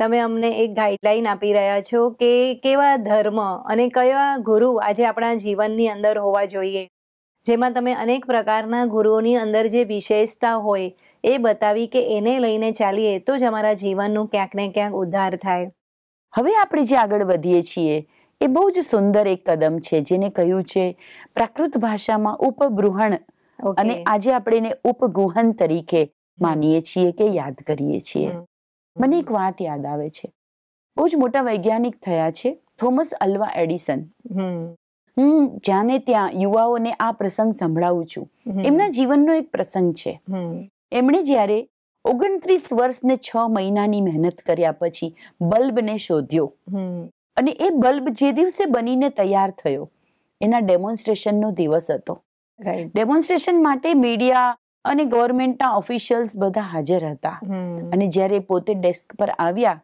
તમે અમને એક ગાઈડલાઈન આપી રહ્યા છો કે કેવા ધર્મ અને કયા ગુરુ આજે આપણા જીવનની અંદર હોવા જોઈએ જેમાં તમે અનેક પ્રકારના ગુરુઓની અંદર જે વિશેષતા હોય એ બતાવી કે એને લઈને ચાલીએ તો જ અમારા જીવનનું ક્યાંક ને ક્યાંક ઉદ્ધાર થાય હવે આપણે જે આગળ વધીએ છીએ એ બહુ જ સુંદર એક કદમ છે જેને કહ્યું છે પ્રાકૃત ભાષામાં ઉપબૃહણ અને આજે આપણે એને ઉપગુહન તરીકે માનીએ છીએ કે યાદ કરીએ છીએ મને એક વાત યાદ આવે છે બહુ જ મોટા વૈજ્ઞાનિક થયા છે થોમસ અલ્વા એડિસન હું જ્યાંને ત્યાં યુવાઓને આ પ્રસંગ સંભળાવું છું એમના જીવનનો એક પ્રસંગ છે એમણે જ્યારે ઓગણત્રીસ વર્ષ ને છ મહિનાની મહેનત કર્યા પછી બલ્બને શોધ્યો અને એ બલ્બ જે દિવસે બનીને તૈયાર થયો એના ડેમોન્સ્ટ્રેશનનો દિવસ હતો ડેમોન્સ્ટ્રેશન માટે મીડિયા અને ગવર્મેન્ટના ઓફિશિયલ્સ બધા હાજર હતા અને જ્યારે પોતે ડેસ્ક પર આવ્યા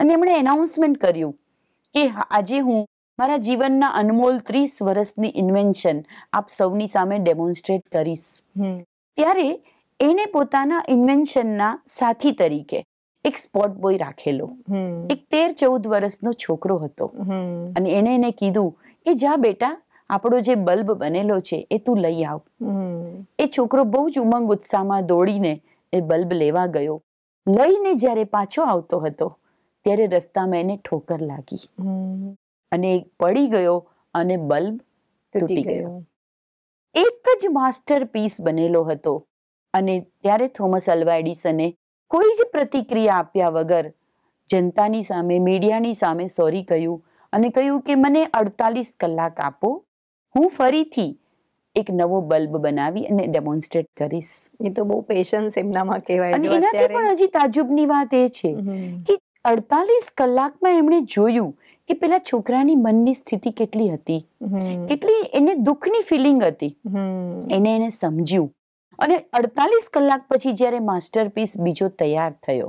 અને એમણે એનાઉન્સમેન્ટ કર્યું કે આજે હું મારા જીવનના અનમોલ ત્રીસ વર્ષની ઇન્વેન્શન આપ સૌની સામે ડેમોન્સ્ટ્રેટ કરીશ ત્યારે એને પોતાના ઇન્વેન્શનના સાથી તરીકે એક સ્પોટ બોય રાખેલો એક તેર ચૌદ વર્ષનો છોકરો હતો અને એને એને કીધું કે જા બેટા આપણો જે બલ્બ બનેલો છે એ તું લઈ આવ એ છોકરો બહુ જ ઉમંગ ઉત્સાહમાં દોડીને એ બલ્બ લેવા ગયો લઈને જ્યારે પાછો આવતો હતો ત્યારે રસ્તામાં એને ઠોકર લાગી અને પડી ગયો અને બલ્બ તૂટી ગયો એક જ માસ્ટર પીસ બનેલો હતો અને ત્યારે થોમસ અલ્વા એડિસને કોઈ જ પ્રતિક્રિયા આપ્યા વગર જનતાની સામે મીડિયાની સામે સોરી કહ્યું અને કહ્યું કે મને અડતાલીસ કલાક આપો હું ફરીથી એક નવો બલ્બ બનાવી અને ડેમોન્સ્ટ્રેટ કરીશ એ તો બહુ પેશન્સ એમનામાં કહેવાય અને એનાથી પણ હજી તાજુબની વાત એ છે કે અડતાલીસ કલાકમાં એમણે જોયું કે પેલા છોકરાની મનની સ્થિતિ કેટલી હતી કેટલી એને દુઃખની ફિલિંગ હતી એને એને સમજ્યું અને અડતાલીસ કલાક પછી જ્યારે માસ્ટરપીસ બીજો તૈયાર થયો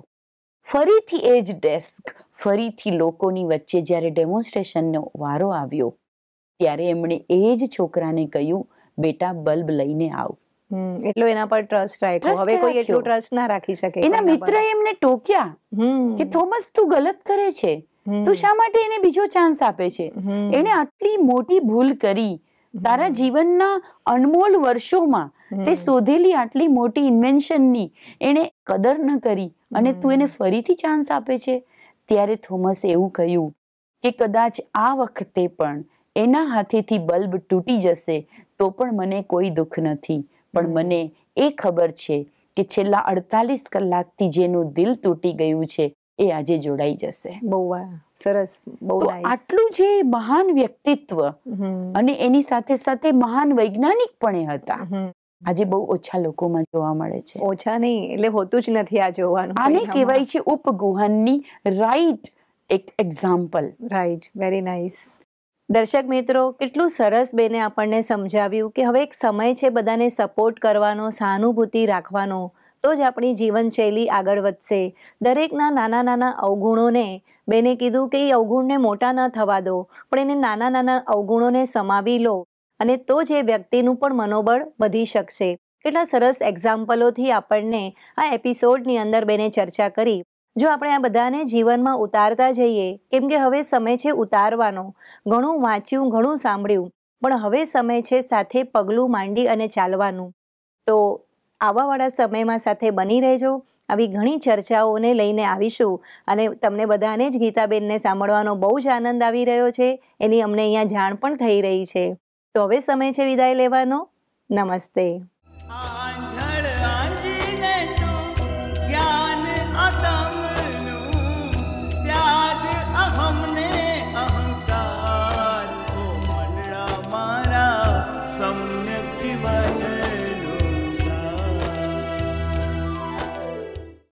ફરીથી એ જ ડેસ્ક ફરીથી લોકોની વચ્ચે જ્યારે ડેમોન્સ્ટ્રેશનનો વારો આવ્યો ત્યારે એમણે એ જ છોકરાને કહ્યું બેટા બલ્બ લઈને આવ એટલો એના પર ટ્રસ્ટ રાખ્યો હવે કોઈ એટલો ટ્રસ્ટ ના રાખી શકે એના મિત્ર એમને ટોક્યા કે થોમસ તું ગલત કરે છે તું શા માટે એને બીજો ચાન્સ આપે છે એણે આટલી મોટી ભૂલ કરી તારા જીવનના અનમોલ વર્ષોમાં તે શોધેલી આટલી મોટી ઇન્વેન્શનની એને કદર ન કરી અને તું એને ફરીથી ચાન્સ આપે છે ત્યારે થોમસે એવું કહ્યું કે કદાચ આ વખતે પણ એના હાથેથી બલ્બ તૂટી જશે તો પણ મને કોઈ દુઃખ નથી પણ મને એ ખબર છે કે છેલ્લા અડતાલીસ કલાકથી જેનું દિલ તૂટી ગયું છે એ આજે જોડાઈ જશે બહુ સરસ બહુ આટલું જે મહાન વ્યક્તિત્વ અને એની સાથે સાથે મહાન વૈજ્ઞાનિક પણ હતા આજે બહુ ઓછા લોકોમાં જોવા મળે છે ઓછા નહીં એટલે હોતું જ નથી આ જોવાનું આને કહેવાય છે ઉપગુહનની રાઈટ એક એક્ઝામ્પલ રાઈટ વેરી નાઇસ દર્શક મિત્રો કેટલું સરસ બેને આપણને સમજાવ્યું કે હવે એક સમય છે બધાને સપોર્ટ કરવાનો સહાનુભૂતિ રાખવાનો તો જ આપણી જીવનશૈલી આગળ વધશે દરેકના નાના નાના અવગુણોને બેને કીધું કે એ અવગુણને મોટા ન થવા દો પણ એને નાના નાના અવગુણોને સમાવી લો અને તો જ એ વ્યક્તિનું પણ મનોબળ વધી શકશે કેટલા સરસ એક્ઝામ્પલોથી આપણને આ એપિસોડની અંદર બેને ચર્ચા કરી જો આપણે આ બધાને જીવનમાં ઉતારતા જઈએ કેમ કે હવે સમય છે ઉતારવાનો ઘણું વાંચ્યું ઘણું સાંભળ્યું પણ હવે સમય છે સાથે પગલું માંડી અને ચાલવાનું તો આવાવાળા સમયમાં સાથે બની રહેજો આવી ઘણી ચર્ચાઓને લઈને આવીશું અને તમને બધાને જ ગીતાબેનને સાંભળવાનો બહુ જ આનંદ આવી રહ્યો છે એની અમને અહીંયા જાણ પણ થઈ રહી છે તો હવે સમય છે વિદાય લેવાનો નમસ્તે